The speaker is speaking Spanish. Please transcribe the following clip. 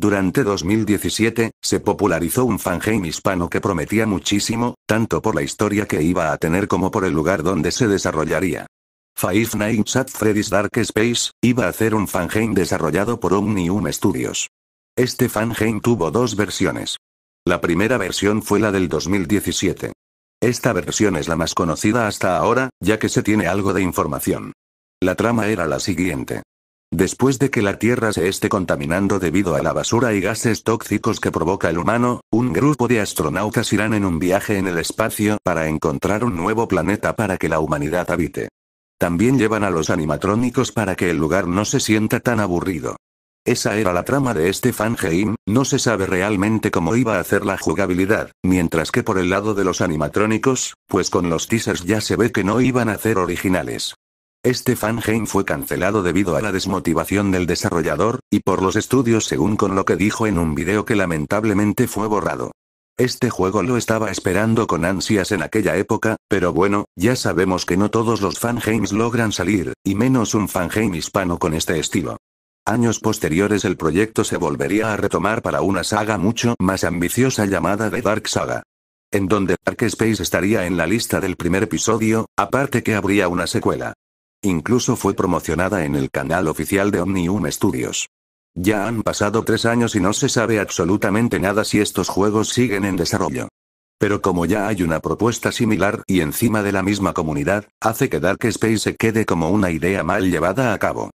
Durante 2017, se popularizó un fangame hispano que prometía muchísimo, tanto por la historia que iba a tener como por el lugar donde se desarrollaría. Five Nights at Freddy's Dark Space, iba a ser un fangame desarrollado por Omnium Studios. Este fangame tuvo dos versiones. La primera versión fue la del 2017. Esta versión es la más conocida hasta ahora, ya que se tiene algo de información. La trama era la siguiente. Después de que la Tierra se esté contaminando debido a la basura y gases tóxicos que provoca el humano, un grupo de astronautas irán en un viaje en el espacio para encontrar un nuevo planeta para que la humanidad habite. También llevan a los animatrónicos para que el lugar no se sienta tan aburrido. Esa era la trama de este fanheim, no se sabe realmente cómo iba a hacer la jugabilidad, mientras que por el lado de los animatrónicos, pues con los teasers ya se ve que no iban a ser originales. Este game fue cancelado debido a la desmotivación del desarrollador, y por los estudios según con lo que dijo en un video que lamentablemente fue borrado. Este juego lo estaba esperando con ansias en aquella época, pero bueno, ya sabemos que no todos los games logran salir, y menos un game hispano con este estilo. Años posteriores el proyecto se volvería a retomar para una saga mucho más ambiciosa llamada The Dark Saga en donde Dark Space estaría en la lista del primer episodio, aparte que habría una secuela. Incluso fue promocionada en el canal oficial de Omnium Studios. Ya han pasado tres años y no se sabe absolutamente nada si estos juegos siguen en desarrollo. Pero como ya hay una propuesta similar y encima de la misma comunidad, hace que Dark Space se quede como una idea mal llevada a cabo.